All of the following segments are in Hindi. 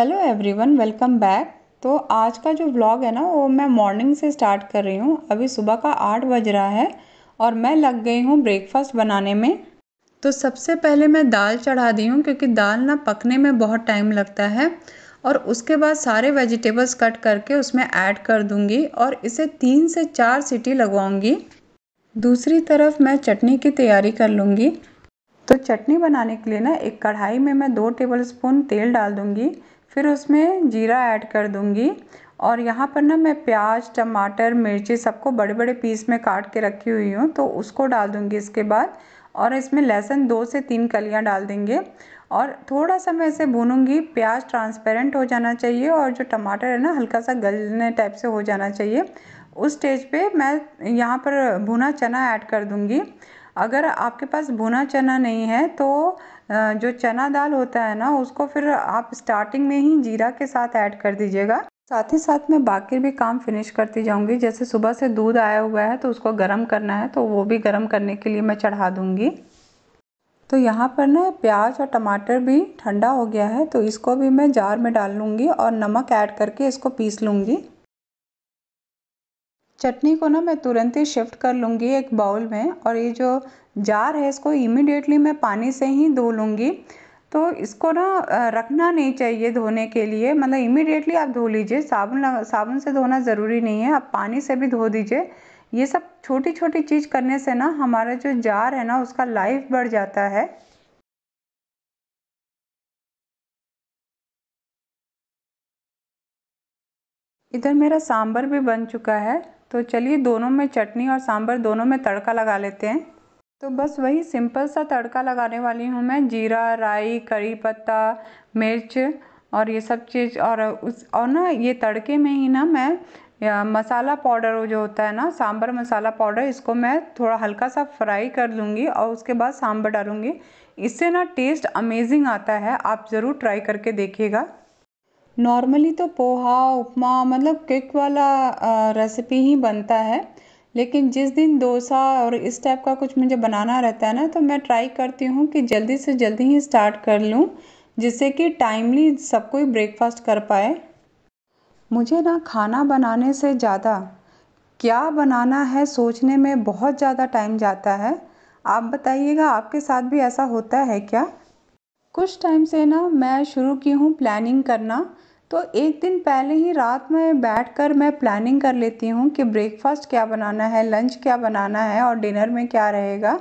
हेलो एवरीवन वेलकम बैक तो आज का जो व्लॉग है ना वो मैं मॉर्निंग से स्टार्ट कर रही हूँ अभी सुबह का आठ बज रहा है और मैं लग गई हूँ ब्रेकफास्ट बनाने में तो सबसे पहले मैं दाल चढ़ा दी हूँ क्योंकि दाल ना पकने में बहुत टाइम लगता है और उसके बाद सारे वेजिटेबल्स कट करके उसमें ऐड कर दूँगी और इसे तीन से चार सीटी लगवाऊँगी दूसरी तरफ मैं चटनी की तैयारी कर लूँगी तो चटनी बनाने के लिए ना एक कढ़ाई में मैं दो टेबल स्पून तेल डाल दूँगी फिर उसमें जीरा ऐड कर दूँगी और यहाँ पर ना मैं प्याज टमाटर मिर्ची सबको बड़े बड़े पीस में काट के रखी हुई हूँ तो उसको डाल दूँगी इसके बाद और इसमें लहसुन दो से तीन कलियाँ डाल देंगे और थोड़ा सा मैं इसे भूनूंगी प्याज ट्रांसपेरेंट हो जाना चाहिए और जो टमाटर है ना हल्का सा गलने टाइप से हो जाना चाहिए उस स्टेज पे मैं यहाँ पर भुना चना ऐड कर दूँगी अगर आपके पास भुना चना नहीं है तो जो चना दाल होता है ना उसको फिर आप स्टार्टिंग में ही जीरा के साथ ऐड कर दीजिएगा साथ ही साथ मैं बाकी भी काम फिनिश करती जाऊंगी जैसे सुबह से दूध आया हुआ है तो उसको गर्म करना है तो वो भी गर्म करने के लिए मैं चढ़ा दूंगी तो यहाँ पर ना प्याज और टमाटर भी ठंडा हो गया है तो इसको भी मैं जार में डाल लूँगी और नमक ऐड करके इसको पीस लूँगी चटनी को ना मैं तुरंत ही शिफ्ट कर लूँगी एक बाउल में और ये जो जार है इसको इमीडिएटली मैं पानी से ही धो लूँगी तो इसको ना रखना नहीं चाहिए धोने के लिए मतलब इमिडिएटली आप धो लीजिए साबुन साबुन से धोना ज़रूरी नहीं है आप पानी से भी धो दीजिए ये सब छोटी छोटी चीज़ करने से ना हमारा जो जार है ना उसका लाइफ बढ़ जाता है इधर मेरा सांभर भी बन चुका है तो चलिए दोनों में चटनी और सांभर दोनों में तड़का लगा लेते हैं तो बस वही सिंपल सा तड़का लगाने वाली हूँ मैं जीरा राई करी पत्ता मिर्च और ये सब चीज़ और उस और ना ये तड़के में ही ना मैं मसाला पाउडर वो जो होता है ना सांभर मसाला पाउडर इसको मैं थोड़ा हल्का सा फ्राई कर लूँगी और उसके बाद सांभर डालूँगी इससे ना टेस्ट अमेजिंग आता है आप ज़रूर ट्राई करके देखिएगा नॉर्मली तो पोहा उपमा मतलब क्विक वाला रेसिपी ही बनता है लेकिन जिस दिन डोसा और इस टाइप का कुछ मुझे बनाना रहता है ना तो मैं ट्राई करती हूँ कि जल्दी से जल्दी ही स्टार्ट कर लूँ जिससे कि टाइमली सब कोई ब्रेकफास्ट कर पाए मुझे ना खाना बनाने से ज़्यादा क्या बनाना है सोचने में बहुत ज़्यादा टाइम जाता है आप बताइएगा आपके साथ भी ऐसा होता है क्या कुछ टाइम से ना मैं शुरू की हूँ प्लानिंग करना तो एक दिन पहले ही रात में बैठ कर मैं प्लानिंग कर लेती हूँ कि ब्रेकफास्ट क्या बनाना है लंच क्या बनाना है और डिनर में क्या रहेगा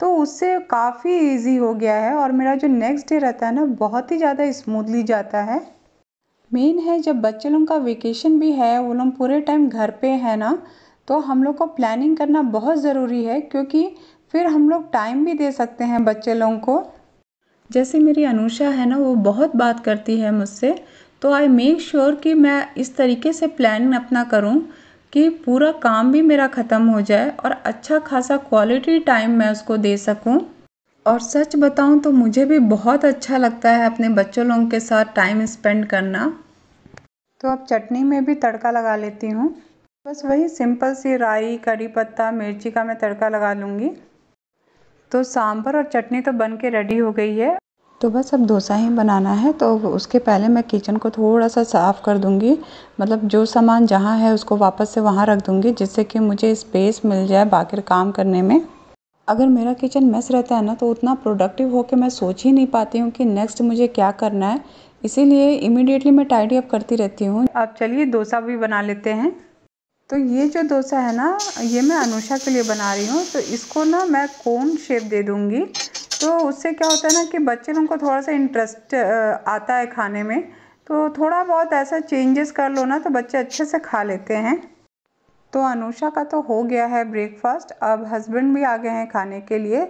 तो उससे काफ़ी इजी हो गया है और मेरा जो नेक्स्ट डे रहता है ना बहुत ही ज़्यादा स्मूथली जाता है मेन है जब बच्चे लोग का वेकेशन भी है वो लोग पूरे टाइम घर पे है ना तो हम लोग को प्लानिंग करना बहुत ज़रूरी है क्योंकि फिर हम लोग टाइम भी दे सकते हैं बच्चे लोगों को जैसे मेरी अनुषा है ना वो बहुत बात करती है मुझसे तो आई मेक श्योर कि मैं इस तरीके से प्लानिंग अपना करूँ कि पूरा काम भी मेरा ख़त्म हो जाए और अच्छा खासा क्वालिटी टाइम मैं उसको दे सकूँ और सच बताऊँ तो मुझे भी बहुत अच्छा लगता है अपने बच्चों लोगों के साथ टाइम स्पेंड करना तो अब चटनी में भी तड़का लगा लेती हूँ बस वही सिंपल सी राई करी पत्ता मिर्ची का मैं तड़का लगा लूँगी तो सांभर और चटनी तो बन के रेडी हो गई है तो बस अब डोसा ही बनाना है तो उसके पहले मैं किचन को थोड़ा सा साफ़ कर दूंगी मतलब जो सामान जहाँ है उसको वापस से वहाँ रख दूंगी जिससे कि मुझे स्पेस मिल जाए बाकी काम करने में अगर मेरा किचन मेस रहता है ना तो उतना प्रोडक्टिव होकर मैं सोच ही नहीं पाती हूँ कि नेक्स्ट मुझे क्या करना है इसीलिए इमिडिएटली मैं टाइडी अप करती रहती हूँ अब चलिए डोसा भी बना लेते हैं तो ये जो डोसा है ना ये मैं अनुषा के लिए बना रही हूँ तो इसको ना मैं कोन शेप दे दूँगी तो उससे क्या होता है ना कि बच्चे लोगों को थोड़ा सा इंटरेस्ट आता है खाने में तो थोड़ा बहुत ऐसा चेंजेस कर लो ना तो बच्चे अच्छे से खा लेते हैं तो अनुषा का तो हो गया है ब्रेकफास्ट अब हस्बैंड भी आ गए हैं खाने के लिए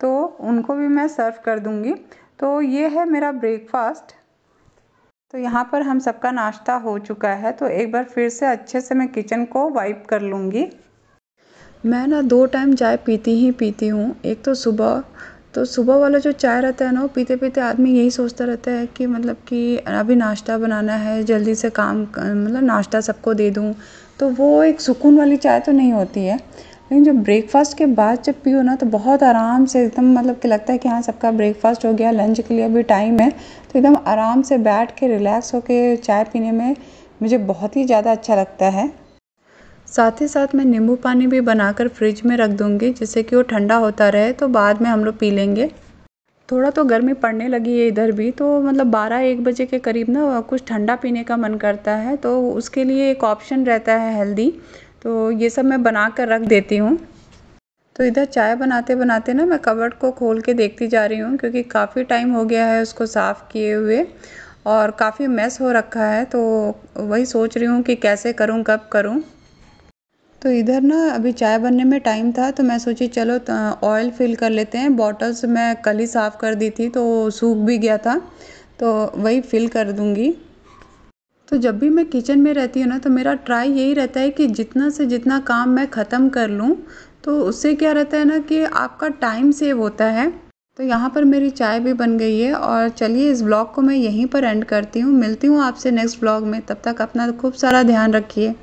तो उनको भी मैं सर्व कर दूँगी तो ये है मेरा ब्रेकफास्ट तो यहाँ पर हम सबका नाश्ता हो चुका है तो एक बार फिर से अच्छे से मैं किचन को वाइप कर लूँगी मैं ना दो टाइम चाय पीती ही पीती हूँ एक तो सुबह तो सुबह वाला जो चाय रहता है ना वो पीते पीते आदमी यही सोचता रहता है कि मतलब कि अभी नाश्ता बनाना है जल्दी से काम मतलब नाश्ता सबको दे दूँ तो वो एक सुकून वाली चाय तो नहीं होती है लेकिन जब ब्रेकफास्ट के बाद जब पियो ना तो बहुत आराम से एकदम मतलब कि लगता है कि हाँ सबका ब्रेकफास्ट हो गया लंच के लिए अभी टाइम है तो एकदम आराम से बैठ के रिलैक्स होके चाय पीने में मुझे बहुत ही ज़्यादा अच्छा लगता है साथ ही साथ मैं नींबू पानी भी बनाकर फ्रिज में रख दूँगी जिससे कि वो ठंडा होता रहे तो बाद में हम लोग पी लेंगे थोड़ा तो गर्मी पड़ने लगी है इधर भी तो मतलब बारह एक बजे के करीब ना कुछ ठंडा पीने का मन करता है तो उसके लिए एक ऑप्शन रहता है हेल्दी तो ये सब मैं बना कर रख देती हूँ तो इधर चाय बनाते बनाते ना मैं कवर्ड को खोल के देखती जा रही हूँ क्योंकि काफ़ी टाइम हो गया है उसको साफ़ किए हुए और काफ़ी मैस हो रखा है तो वही सोच रही हूँ कि कैसे करूँ कब करूँ तो इधर ना अभी चाय बनने में टाइम था तो मैं सोची चलो ऑयल फिल कर लेते हैं बॉटल्स मैं कल ही साफ़ कर दी थी तो सूख भी गया था तो वही फिल कर दूँगी तो जब भी मैं किचन में रहती हूँ ना तो मेरा ट्राई यही रहता है कि जितना से जितना काम मैं ख़त्म कर लूँ तो उससे क्या रहता है ना कि आपका टाइम सेव होता है तो यहाँ पर मेरी चाय भी बन गई है और चलिए इस ब्लॉग को मैं यहीं पर एंड करती हूँ मिलती हूँ आपसे नेक्स्ट ब्लॉग में तब तक अपना खूब सारा ध्यान रखिए